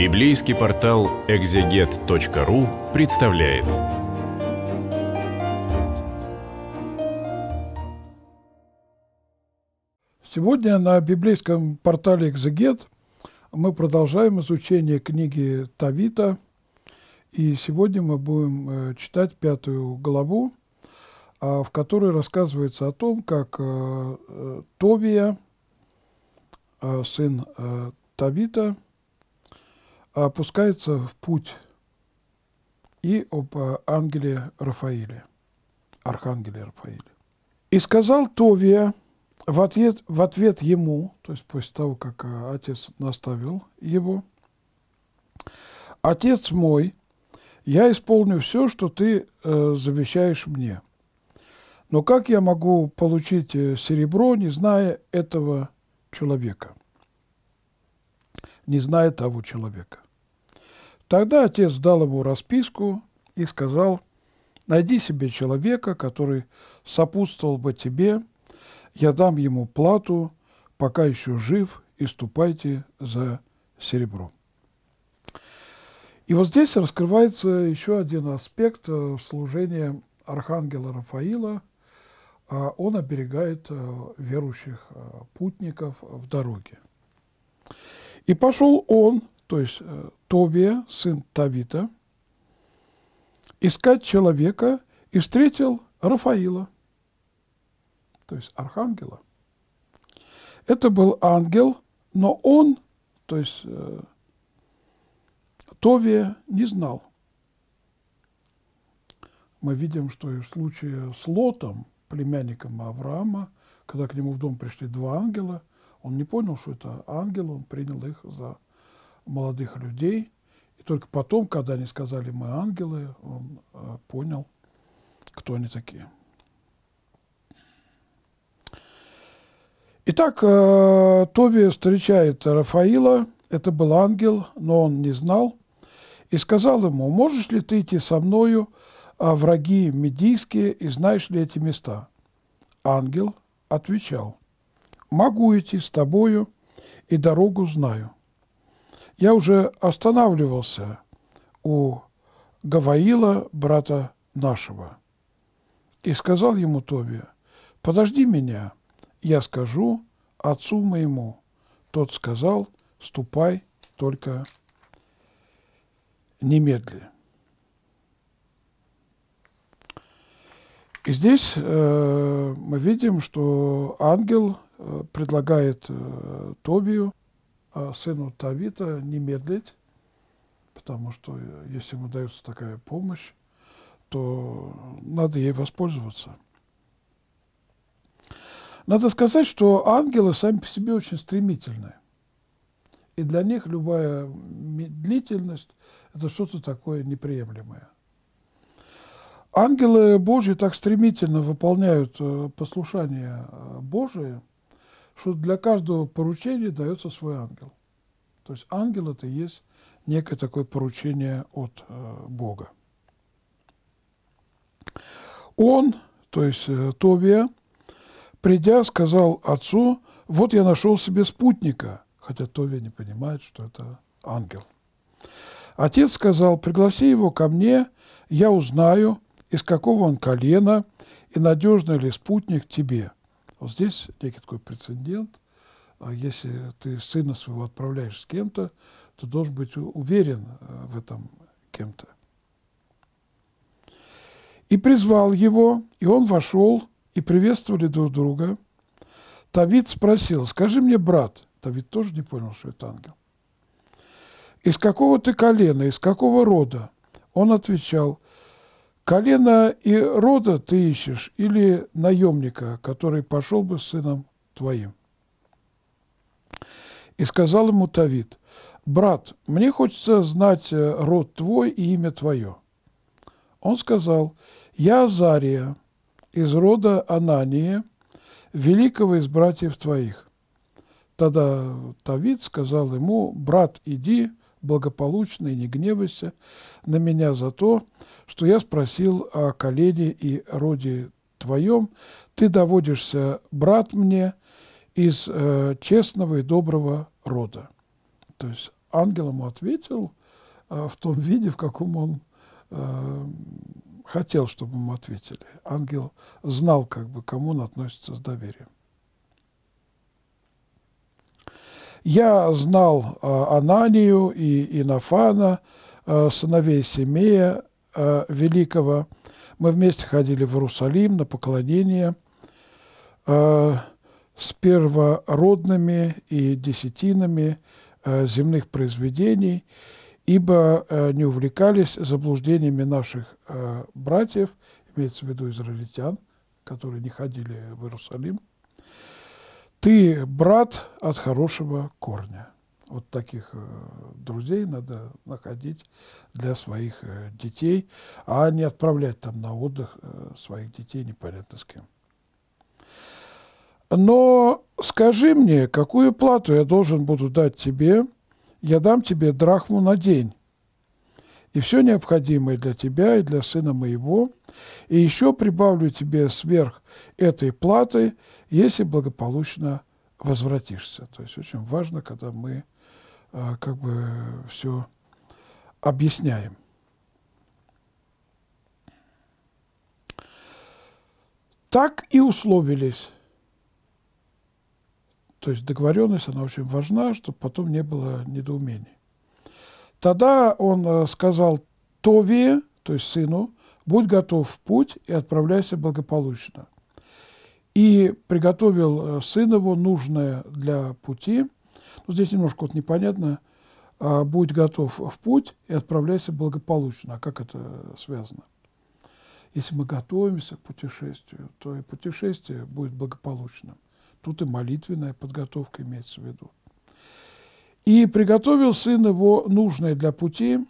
Библейский портал экзегет.ру представляет. Сегодня на библейском портале «Экзегет» мы продолжаем изучение книги Тавита. И сегодня мы будем э, читать пятую главу, а, в которой рассказывается о том, как э, э, Товия, сын Тавита – опускается в путь и об ангеле Рафаиле, архангеле Рафаиле. «И сказал Товия в ответ, в ответ ему, то есть после того, как э, отец наставил его, «Отец мой, я исполню все, что ты э, завещаешь мне. Но как я могу получить э, серебро, не зная этого человека?» не зная того человека. Тогда отец дал ему расписку и сказал, найди себе человека, который сопутствовал бы тебе, я дам ему плату, пока еще жив, и ступайте за серебро. И вот здесь раскрывается еще один аспект э, служения архангела Рафаила. А он оберегает э, верующих э, путников в дороге. И пошел он, то есть э, Тобия, сын Тавита, искать человека и встретил Рафаила, то есть архангела. Это был ангел, но он, то есть э, Товия, не знал. Мы видим, что и в случае с Лотом, племянником Авраама, когда к нему в дом пришли два ангела – он не понял, что это ангелы, он принял их за молодых людей. И только потом, когда они сказали «мы ангелы», он э, понял, кто они такие. Итак, э, Тоби встречает Рафаила. Это был ангел, но он не знал. И сказал ему, «Можешь ли ты идти со мною, а враги медийские, и знаешь ли эти места?» Ангел отвечал, могу идти с тобою и дорогу знаю. Я уже останавливался у Гаваила, брата нашего, и сказал ему Тоби, «Подожди меня, я скажу отцу моему». Тот сказал, «Ступай только немедли». И здесь э, мы видим, что ангел предлагает э, Тобию, а сыну Тавита, не медлить, потому что э, если ему дается такая помощь, то надо ей воспользоваться. Надо сказать, что ангелы сами по себе очень стремительны. И для них любая медлительность – это что-то такое неприемлемое. Ангелы Божьи так стремительно выполняют э, послушание Божие – что для каждого поручения дается свой ангел. То есть ангел это и есть некое такое поручение от э, Бога. Он, то есть э, Тобия, придя, сказал отцу, вот я нашел себе спутника, хотя Товия не понимает, что это ангел. Отец сказал, пригласи его ко мне, я узнаю, из какого он колена и надежный ли спутник тебе. Вот здесь некий такой прецедент. А если ты сына своего отправляешь с кем-то, ты должен быть уверен э, в этом кем-то. И призвал его, и он вошел, и приветствовали друг друга. Давид спросил, скажи мне, брат, Давид тоже не понял, что это ангел, из какого ты колена, из какого рода? Он отвечал, Колено и рода ты ищешь или наемника, который пошел бы с сыном твоим? И сказал ему Тавид, брат, мне хочется знать э, род твой и имя твое. Он сказал, я Азария, из рода Анания, великого из братьев твоих. Тогда Тавид сказал ему, брат, иди, благополучно и не гневайся на меня за то, что я спросил о колене и роде твоем. Ты доводишься, брат мне, из э, честного и доброго рода». То есть ангел ему ответил э, в том виде, в каком он э, хотел, чтобы ему ответили. Ангел знал, как бы, кому он относится с доверием. Я знал а, Ананию и Инафана, а, сыновей Семея а, Великого. Мы вместе ходили в Иерусалим на поклонение с первородными и десятинами земных произведений, ибо не увлекались заблуждениями наших братьев, имеется в виду израильтян, которые не ходили в Иерусалим – ты брат от хорошего корня. Вот таких э, друзей надо находить для своих э, детей, а не отправлять там на отдых э, своих детей непонятно с кем. Но скажи мне, какую плату я должен буду дать тебе? Я дам тебе драхму на день, и все необходимое для тебя и для сына моего, и еще прибавлю тебе сверх этой платы, если благополучно возвратишься. То есть очень важно, когда мы а, как бы все объясняем. Так и условились. То есть договоренность, она очень важна, чтобы потом не было недоумений. Тогда он э, сказал Тове, то есть сыну, будь готов в путь и отправляйся благополучно. И приготовил э, сына его нужное для пути. Ну, здесь немножко вот непонятно. «А, будь готов в путь и отправляйся благополучно. А как это связано? Если мы готовимся к путешествию, то и путешествие будет благополучным. Тут и молитвенная подготовка имеется в виду. И приготовил сын его нужное для пути,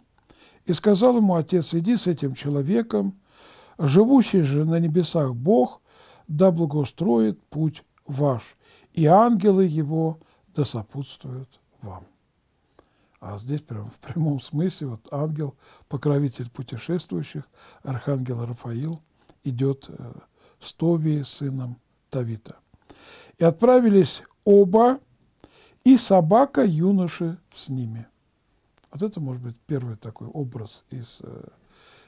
и сказал ему отец, иди с этим человеком, живущий же на небесах Бог, да благоустроит путь ваш, и ангелы его да сопутствуют вам. А здесь прям в прямом смысле вот ангел, покровитель путешествующих, архангел Рафаил, идет э, с Тобией, сыном Тавита. И отправились оба, и собака юноши с ними. Вот это, может быть, первый такой образ из э,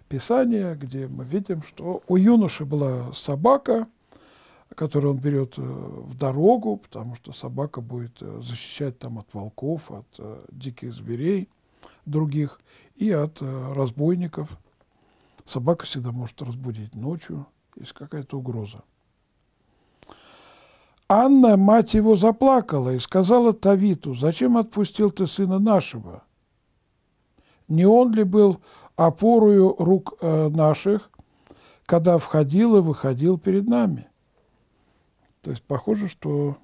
Писания, где мы видим, что у юноши была собака, которую он берет э, в дорогу, потому что собака будет э, защищать там от волков, от э, диких зверей других и от э, разбойников. Собака всегда может разбудить ночью, есть какая-то угроза. Анна, мать его, заплакала и сказала Тавиту, «Зачем отпустил ты сына нашего? Не он ли был опорою рук э, наших, когда входил и выходил перед нами?» То есть похоже, что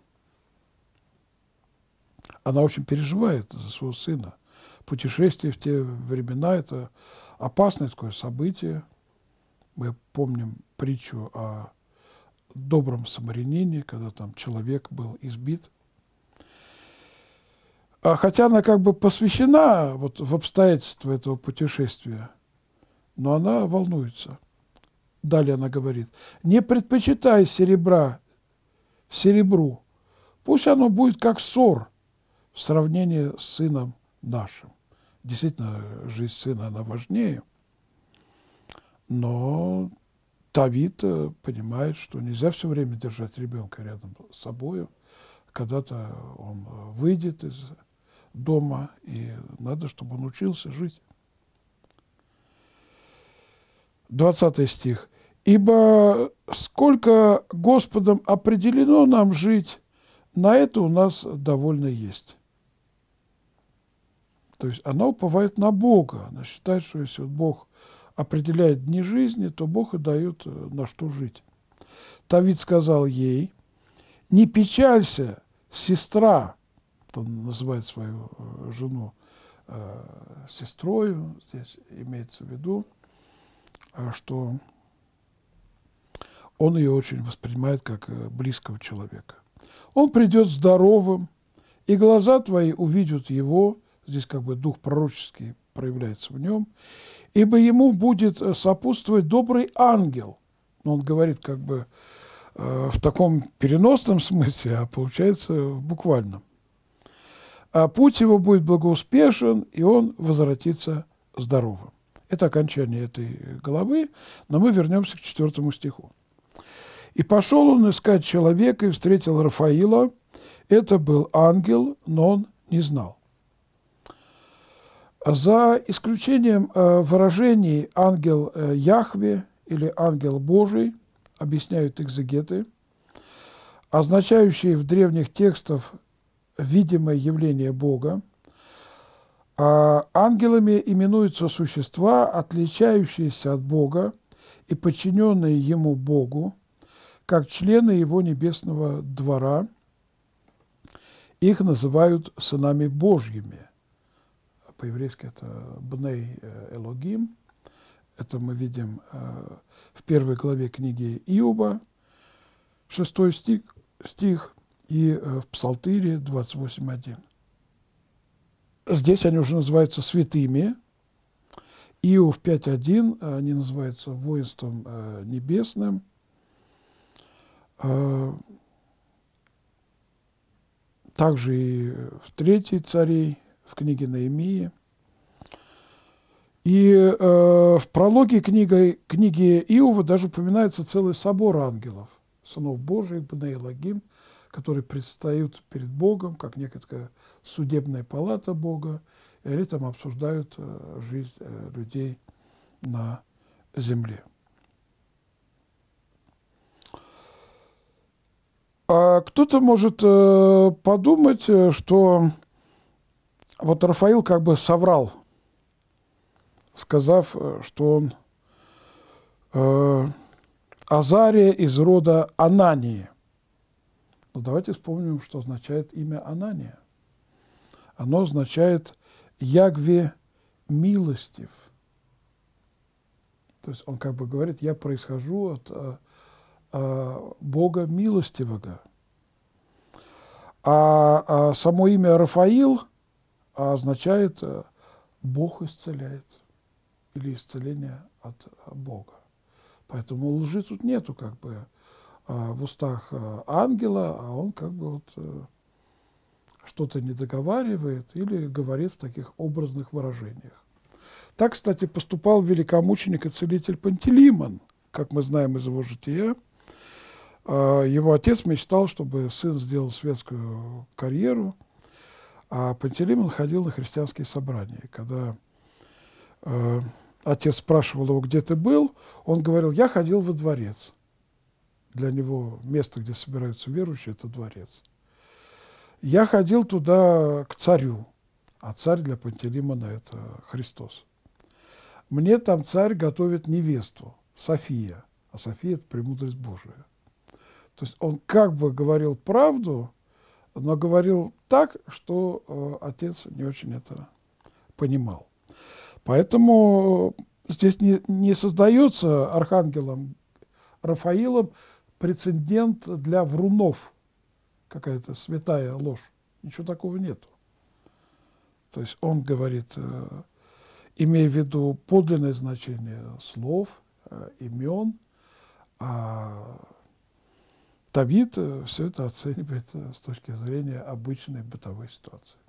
она очень переживает за своего сына. Путешествие в те времена – это опасное такое событие. Мы помним притчу о добром самарянине, когда там человек был избит. А хотя она как бы посвящена вот в обстоятельства этого путешествия, но она волнуется. Далее она говорит, не предпочитай серебра серебру, пусть оно будет как ссор в сравнении с сыном нашим. Действительно, жизнь сына, она важнее, но Давид э, понимает, что нельзя все время держать ребенка рядом с собой. Когда-то он э, выйдет из дома, и надо, чтобы он учился жить. 20 стих. «Ибо сколько Господом определено нам жить, на это у нас довольно есть». То есть она уповает на Бога. Она считает, что если Бог определяет дни жизни, то Бог и дает э, на что жить. Тавид сказал ей, не печалься, сестра, он называет свою э, жену э, сестрою, здесь имеется в виду, э, что он ее очень воспринимает как близкого человека. Он придет здоровым, и глаза твои увидят его, здесь как бы дух пророческий проявляется в нем, ибо ему будет э, сопутствовать добрый ангел. Но он говорит как бы э, в таком переносном смысле, а получается в буквальном. А путь его будет благоуспешен, и он возвратится здоровым. Это окончание этой главы, но мы вернемся к четвертому стиху. «И пошел он искать человека и встретил Рафаила. Это был ангел, но он не знал. За исключением э, выражений «ангел э, Яхве» или «ангел Божий», объясняют экзегеты, означающие в древних текстах видимое явление Бога, а ангелами именуются существа, отличающиеся от Бога и подчиненные Ему Богу, как члены Его небесного двора. Их называют сынами Божьими по-еврейски это «бней э, Элогим». Это мы видим э, в первой главе книги Иова, шестой стих, стих и э, в Псалтире 28.1. Здесь они уже называются святыми. Иов 5.1, они называются воинством небесным. Также и в третьей царей в книге Наимии. И э, в прологе книги, книги Иова даже упоминается целый собор ангелов, сынов Божьих, Бнеилогим, которые предстают перед Богом, как некая судебная палата Бога, и они там обсуждают э, жизнь э, людей на земле. А кто-то может э, подумать, э, что вот Рафаил как бы соврал, сказав, э, что он э, Азария из рода Анании. Но ну, давайте вспомним, что означает имя Анания. Оно означает Ягве милостив. То есть он как бы говорит, я происхожу от а, а, Бога милостивого. А, а само имя Рафаил а означает э, «Бог исцеляет» или «Исцеление от э, Бога». Поэтому лжи тут нету как бы а, в устах э, ангела, а он как бы вот что-то не договаривает или говорит в таких образных выражениях. Так, кстати, поступал великомученик и целитель Пантелеймон, как мы знаем из его жития. А, его отец мечтал, чтобы сын сделал светскую карьеру – а Пантелеймон ходил на христианские собрания. Когда э, отец спрашивал его, где ты был, он говорил, я ходил во дворец. Для него место, где собираются верующие, это дворец. Я ходил туда к царю, а царь для Пантелеймона – это Христос. Мне там царь готовит невесту, София, а София – это премудрость Божия. То есть он как бы говорил правду, но говорил так, что э, отец не очень это понимал. Поэтому э, здесь не, не создается архангелом Рафаилом прецедент для врунов, какая-то святая ложь. Ничего такого нету. То есть он говорит, э, имея в виду подлинное значение слов, имен, а Табит э, все это оценивает с точки зрения обычной бытовой ситуации.